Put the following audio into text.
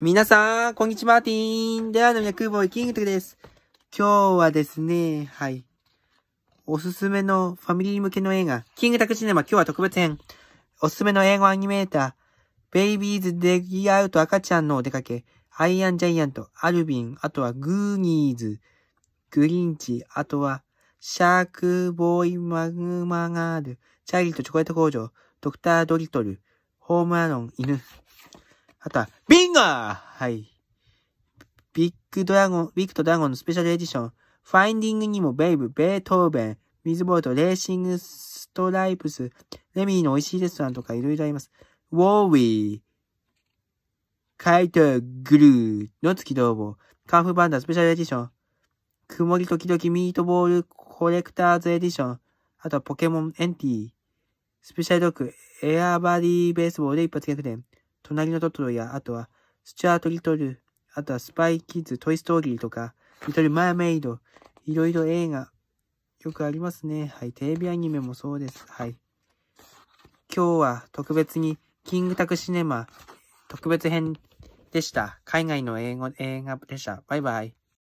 皆さん、こんにちは、マーティン。では、のみなくぼイキングテクです。今日はですね、はい。おすすめのファミリー向けの映画、キングタクシネマ、今日は特別編。おすすめの英語アニメーター、ベイビーズ・デギアウト赤ちゃんのお出かけ、アイアン・ジャイアント、アルビン、あとはグーニーズ、グリンチ、あとは、シャーク・ボーイ・マグマガール、チャーリーとチョコレート工場、ドクター・ドリトル、ホームアロン、犬。あとは、ビンゴはい。ビッグドラゴン、ビッグとドラゴンのスペシャルエディション、ファインディングにもベイブ、ベートーベン、水ボート、レーシングストライプス、レミーの美味しいレストランとかいろいろあります。ウォーウィー、カイト、グルー、の月どうぼカンフーバンダースペシャルエディション、曇り時々ミートボールコレクターズエディション、あとはポケモンエンティ、スペシャルドッグ、エアバディベースボールで一発逆転。隣のトトロや、あとは、スチュアート・リトル、あとはスパイ・キッズ、トイ・ストーリーとか、リトル・マーメイド、いろいろ映画、よくありますね。はい。テレビアニメもそうです。はい。今日は特別に、キングタクシネマ、特別編でした。海外の英語、映画でした。バイバイ。